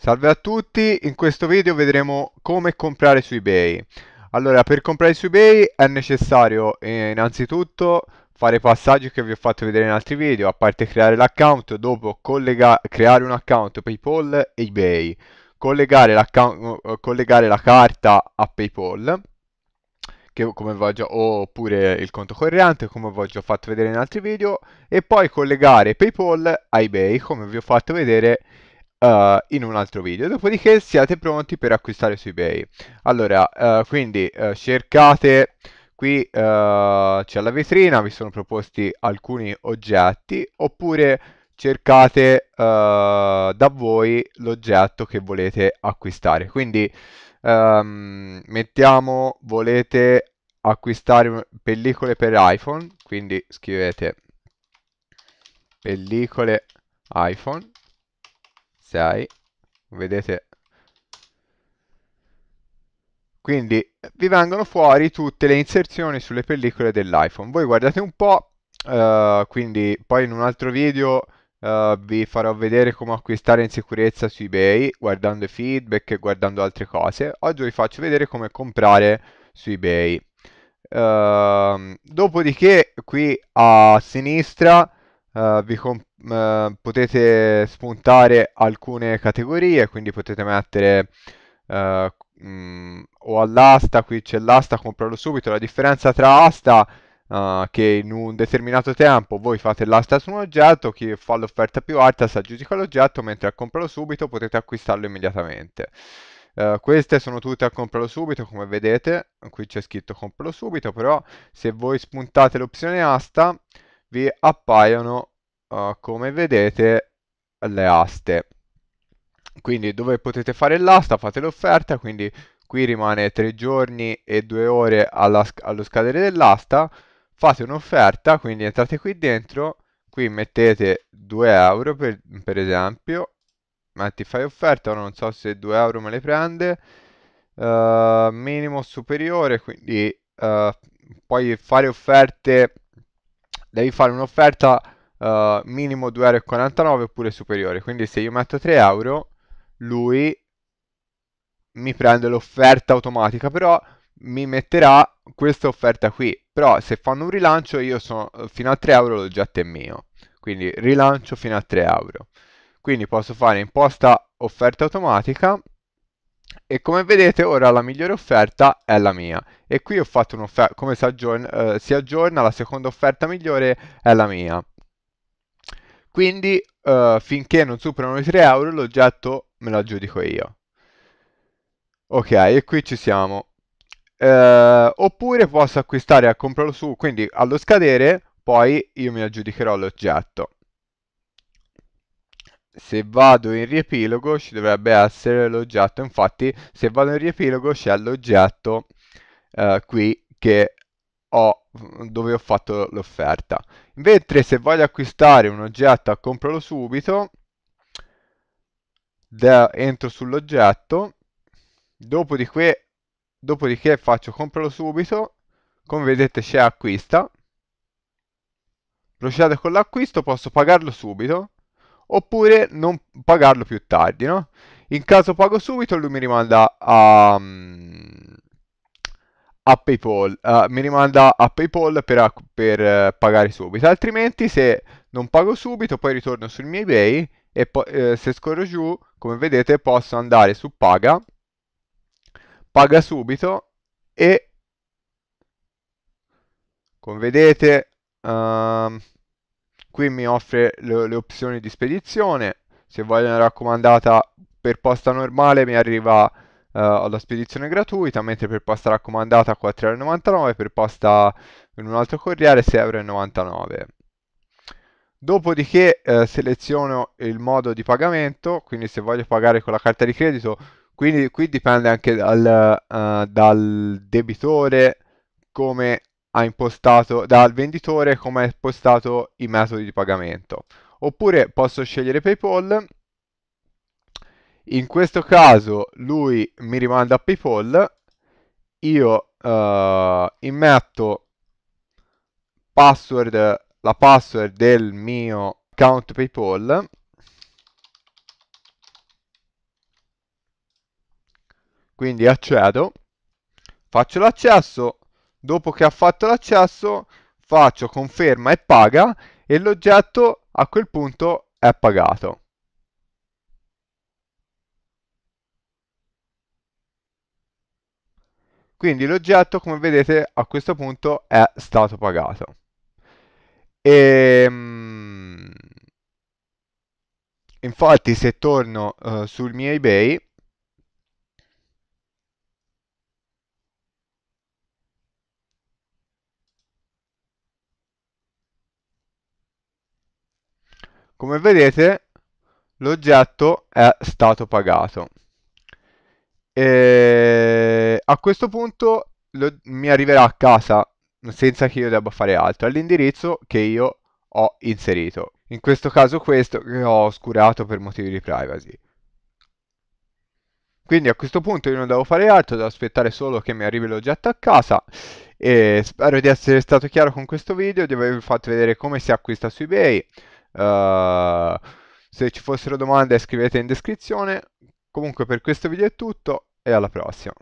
Salve a tutti, in questo video vedremo come comprare su eBay. Allora, per comprare su eBay è necessario eh, innanzitutto fare i passaggi che vi ho fatto vedere in altri video, a parte creare l'account, dopo creare un account PayPal e eBay, collegare, eh, collegare la carta a PayPal, Già, oppure il conto corrente come vi ho già fatto vedere in altri video e poi collegare PayPal a eBay come vi ho fatto vedere uh, in un altro video. Dopodiché siete pronti per acquistare su eBay. Allora, uh, quindi eh, cercate qui uh, c'è la vetrina, vi sono proposti alcuni oggetti, oppure cercate uh, da voi l'oggetto che volete acquistare. Quindi um, mettiamo volete acquistare pellicole per iPhone, quindi scrivete pellicole iPhone sai vedete quindi vi vengono fuori tutte le inserzioni sulle pellicole dell'iPhone voi guardate un po' uh, quindi poi in un altro video uh, vi farò vedere come acquistare in sicurezza su ebay guardando i feedback e guardando altre cose oggi vi faccio vedere come comprare su ebay uh, dopodiché qui a sinistra eh, vi, comp potete spuntare alcune categorie, quindi potete mettere eh, mh, o all'asta, qui c'è l'asta, compralo subito. La differenza tra asta Uh, che in un determinato tempo voi fate l'asta su un oggetto, chi fa l'offerta più alta si aggiudica l'oggetto, mentre a comprarlo subito potete acquistarlo immediatamente. Uh, queste sono tutte a comprarlo subito, come vedete, qui c'è scritto compralo subito, però se voi spuntate l'opzione asta vi appaiono uh, come vedete le aste quindi dove potete fare l'asta fate l'offerta quindi qui rimane 3 giorni e 2 ore alla, allo scadere dell'asta fate un'offerta quindi entrate qui dentro qui mettete 2 euro per, per esempio metti fai offerta non so se 2 euro me le prende uh, minimo superiore quindi uh, poi fare offerte devi fare un'offerta uh, minimo 2,49 euro oppure superiore. Quindi se io metto 3 euro, lui mi prende l'offerta automatica, però mi metterà questa offerta qui. Però se fanno un rilancio io sono fino a 3 euro l'oggetto è mio. Quindi rilancio fino a 3 euro. Quindi posso fare imposta offerta automatica e come vedete ora la migliore offerta è la mia e qui ho fatto un'offerta come si aggiorna, eh, si aggiorna la seconda offerta migliore è la mia quindi uh, finché non superano i 3 euro l'oggetto me lo aggiudico io. Ok, e qui ci siamo. Uh, oppure posso acquistare a comprarlo su, quindi allo scadere poi io mi aggiudicherò l'oggetto. Se vado in riepilogo ci dovrebbe essere l'oggetto, infatti se vado in riepilogo c'è l'oggetto uh, qui che ho, mm, dove ho fatto l'offerta. Mentre se voglio acquistare un oggetto a compralo subito, de, entro sull'oggetto, dopodiché, dopodiché faccio compralo subito, come vedete c'è acquista, procedo con l'acquisto, posso pagarlo subito, oppure non pagarlo più tardi, no? In caso pago subito lui mi rimanda a... Um, a PayPal, uh, mi rimanda a PayPal per, per uh, pagare subito, altrimenti se non pago subito poi ritorno sul mio eBay e po- eh, se scorro giù, come vedete, posso andare su paga, paga subito e come vedete uh, qui mi offre le, le opzioni di spedizione, se voglio una raccomandata per posta normale mi arriva Uh, eh, ho la spedizione gratuita, mentre per pasta raccomandata 4,99 euro, per pasta in un altro corriere 6,99 euro. Dopodiché eh, seleziono il modo di pagamento, quindi se voglio pagare con la carta di credito, quindi qui dipende anche dal, uh, dal debitore come ha impostato, dal venditore come ha impostato i metodi di pagamento. Oppure posso scegliere PayPal in questo caso lui mi rimanda a PayPal, io uh, immetto password, la password del mio account PayPal quindi accedo, faccio l'accesso, dopo che ha fatto l'accesso faccio conferma e paga e l'oggetto a quel punto è pagato. Quindi l'oggetto, come vedete, a questo punto è stato pagato. E, ehm, infatti, se torno uh, sul mio eBay, come vedete, l'oggetto è stato pagato. E ehm, a questo punto lo, mi arriverà a casa senza che io debba fare altro all'indirizzo che io ho inserito. In questo caso questo che ho oscurato per motivi di privacy. Quindi a questo punto io non devo fare altro, devo aspettare solo che mi arrivi l'oggetto a casa. E spero di essere stato chiaro con questo video, di avervi fatto vedere come si acquista su eBay. Uh, se ci fossero domande scrivete in descrizione. Comunque per questo video è tutto, e alla prossima.